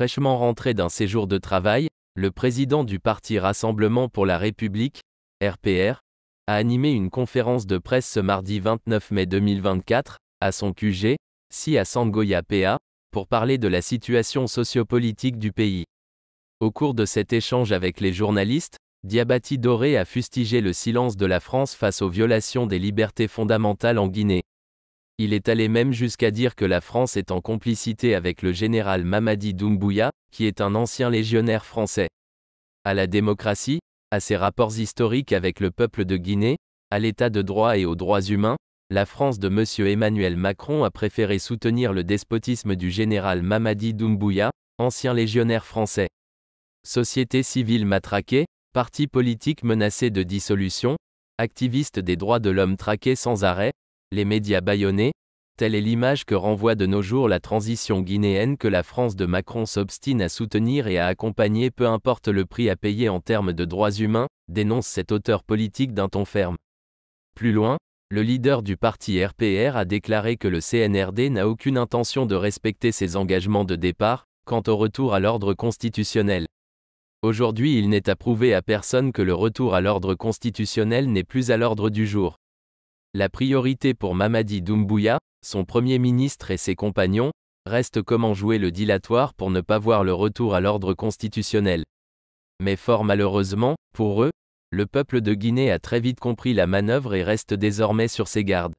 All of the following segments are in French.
Fraîchement rentré d'un séjour de travail, le président du parti Rassemblement pour la République, RPR, a animé une conférence de presse ce mardi 29 mai 2024, à son QG, si à Sangoya PA, pour parler de la situation sociopolitique du pays. Au cours de cet échange avec les journalistes, Diabati Doré a fustigé le silence de la France face aux violations des libertés fondamentales en Guinée. Il est allé même jusqu'à dire que la France est en complicité avec le général Mamadi Doumbouya, qui est un ancien légionnaire français. À la démocratie, à ses rapports historiques avec le peuple de Guinée, à l'état de droit et aux droits humains, la France de M. Emmanuel Macron a préféré soutenir le despotisme du général Mamadi Doumbouya, ancien légionnaire français. Société civile matraquée, parti politique menacé de dissolution, activiste des droits de l'homme traqué sans arrêt, les médias bâillonnés, telle est l'image que renvoie de nos jours la transition guinéenne que la France de Macron s'obstine à soutenir et à accompagner peu importe le prix à payer en termes de droits humains, dénonce cet auteur politique d'un ton ferme. Plus loin, le leader du parti RPR a déclaré que le CNRD n'a aucune intention de respecter ses engagements de départ, quant au retour à l'ordre constitutionnel. Aujourd'hui il n'est approuvé à personne que le retour à l'ordre constitutionnel n'est plus à l'ordre du jour. La priorité pour Mamadi Doumbouya, son Premier ministre et ses compagnons, reste comment jouer le dilatoire pour ne pas voir le retour à l'ordre constitutionnel. Mais fort malheureusement, pour eux, le peuple de Guinée a très vite compris la manœuvre et reste désormais sur ses gardes.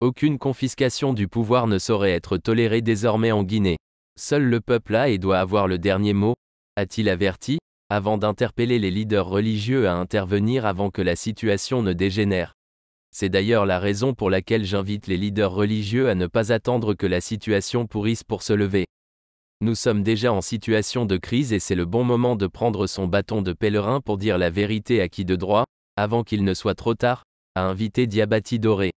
Aucune confiscation du pouvoir ne saurait être tolérée désormais en Guinée. Seul le peuple a et doit avoir le dernier mot, a-t-il averti, avant d'interpeller les leaders religieux à intervenir avant que la situation ne dégénère. C'est d'ailleurs la raison pour laquelle j'invite les leaders religieux à ne pas attendre que la situation pourrisse pour se lever. Nous sommes déjà en situation de crise et c'est le bon moment de prendre son bâton de pèlerin pour dire la vérité à qui de droit, avant qu'il ne soit trop tard, a invité Diabati Doré.